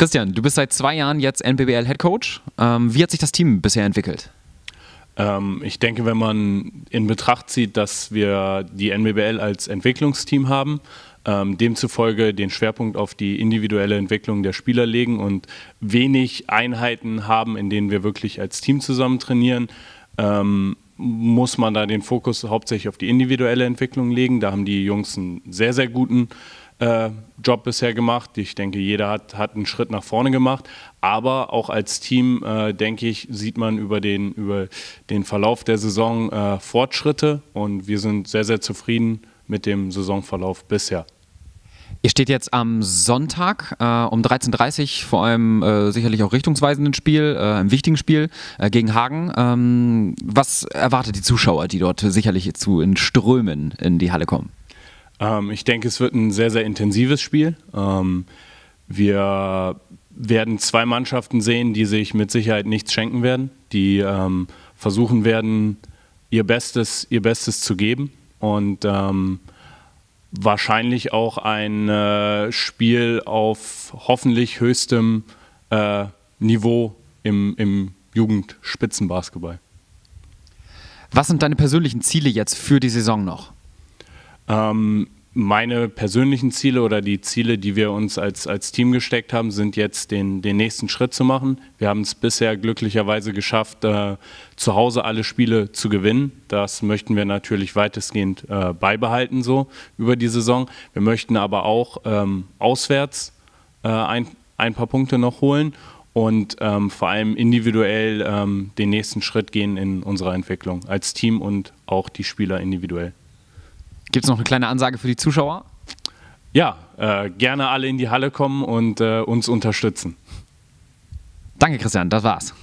Christian, du bist seit zwei Jahren jetzt NBBL Head Coach. Ähm, wie hat sich das Team bisher entwickelt? Ähm, ich denke, wenn man in Betracht zieht, dass wir die NBBL als Entwicklungsteam haben, ähm, demzufolge den Schwerpunkt auf die individuelle Entwicklung der Spieler legen und wenig Einheiten haben, in denen wir wirklich als Team zusammen trainieren, ähm, muss man da den Fokus hauptsächlich auf die individuelle Entwicklung legen. Da haben die Jungs einen sehr, sehr guten äh, Job bisher gemacht. Ich denke, jeder hat, hat einen Schritt nach vorne gemacht. Aber auch als Team, äh, denke ich, sieht man über den, über den Verlauf der Saison äh, Fortschritte und wir sind sehr, sehr zufrieden mit dem Saisonverlauf bisher. Ihr steht jetzt am Sonntag äh, um 13.30 Uhr vor einem äh, sicherlich auch richtungsweisenden Spiel, äh, einem wichtigen Spiel äh, gegen Hagen. Ähm, was erwartet die Zuschauer, die dort sicherlich zu in Strömen in die Halle kommen? Ähm, ich denke, es wird ein sehr, sehr intensives Spiel. Ähm, wir werden zwei Mannschaften sehen, die sich mit Sicherheit nichts schenken werden, die ähm, versuchen werden, ihr Bestes, ihr Bestes zu geben und ähm, wahrscheinlich auch ein äh, Spiel auf hoffentlich höchstem äh, Niveau im, im Jugendspitzenbasketball. Was sind deine persönlichen Ziele jetzt für die Saison noch? Ähm, meine persönlichen Ziele oder die Ziele, die wir uns als, als Team gesteckt haben, sind jetzt den, den nächsten Schritt zu machen. Wir haben es bisher glücklicherweise geschafft, äh, zu Hause alle Spiele zu gewinnen. Das möchten wir natürlich weitestgehend äh, beibehalten so über die Saison. Wir möchten aber auch ähm, auswärts äh, ein, ein paar Punkte noch holen und ähm, vor allem individuell ähm, den nächsten Schritt gehen in unserer Entwicklung als Team und auch die Spieler individuell. Gibt es noch eine kleine Ansage für die Zuschauer? Ja, äh, gerne alle in die Halle kommen und äh, uns unterstützen. Danke, Christian, das war's.